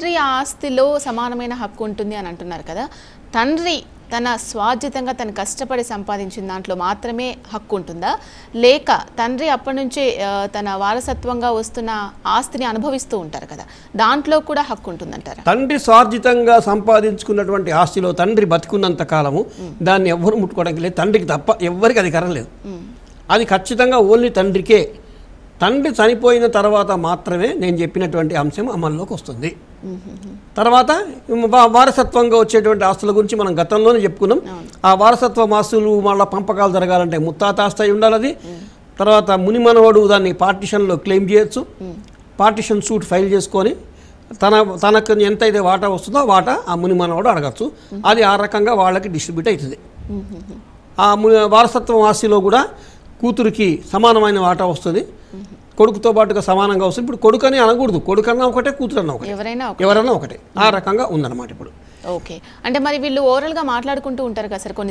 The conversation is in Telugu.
తండ్రి ఆస్తిలో సమానమైన హక్కు ఉంటుంది అని అంటున్నారు కదా తండ్రి తన స్వార్జితంగా తను కష్టపడి సంపాదించిన దాంట్లో మాత్రమే హక్కు ఉంటుందా లేక తండ్రి అప్పటి నుంచే తన వారసత్వంగా వస్తున్న ఆస్తిని అనుభవిస్తూ ఉంటారు కదా దాంట్లో కూడా హక్కు ఉంటుందంటారు తండ్రి స్వార్జితంగా సంపాదించుకున్నటువంటి ఆస్తిలో తండ్రి బతికున్నంత కాలము దాన్ని ఎవ్వరు ముట్టుకోవడానికి లేదు తండ్రికి తప్ప ఎవ్వరికి అధికారం లేదు అది ఖచ్చితంగా ఓన్లీ తండ్రికే తండ్రి చనిపోయిన తర్వాత మాత్రమే నేను చెప్పినటువంటి అంశం అమల్లోకి వస్తుంది తర్వాత వారసత్వంగా వచ్చేటువంటి ఆస్తుల గురించి మనం గతంలోనే చెప్పుకున్నాం ఆ వారసత్వ ఆస్తులు మళ్ళీ పంపకాలు జరగాలంటే ముత్తాత ఆస్తాయి ఉండాలి అది తర్వాత ముని దాన్ని పార్టిషన్లో క్లెయిమ్ చేయొచ్చు పార్టిషన్ సూట్ ఫైల్ చేసుకొని తన తనకు ఎంతైతే వాటా వస్తుందో వాటా ఆ ముని మనవాడు అడగచ్చు అది ఆ రకంగా వాళ్ళకి డిస్ట్రిబ్యూట్ అవుతుంది ఆ వారసత్వ ఆస్తిలో కూడా కూతురికి సమానమైన వాటా వస్తుంది కొడుకుతో పాటుగా సమానంగా వస్తుంది ఇప్పుడు కొడుకు అని అనకూడదు కొడుకన్నా ఒకటే కూతురన్నా ఒకటి ఎవరైనా ఒకటే ఆ రకంగా ఉందన్నమాట ఇప్పుడు ఓకే అంటే మరి వీళ్ళు ఓవరాల్గా మాట్లాడుకుంటూ ఉంటారు కదా సార్ కొన్ని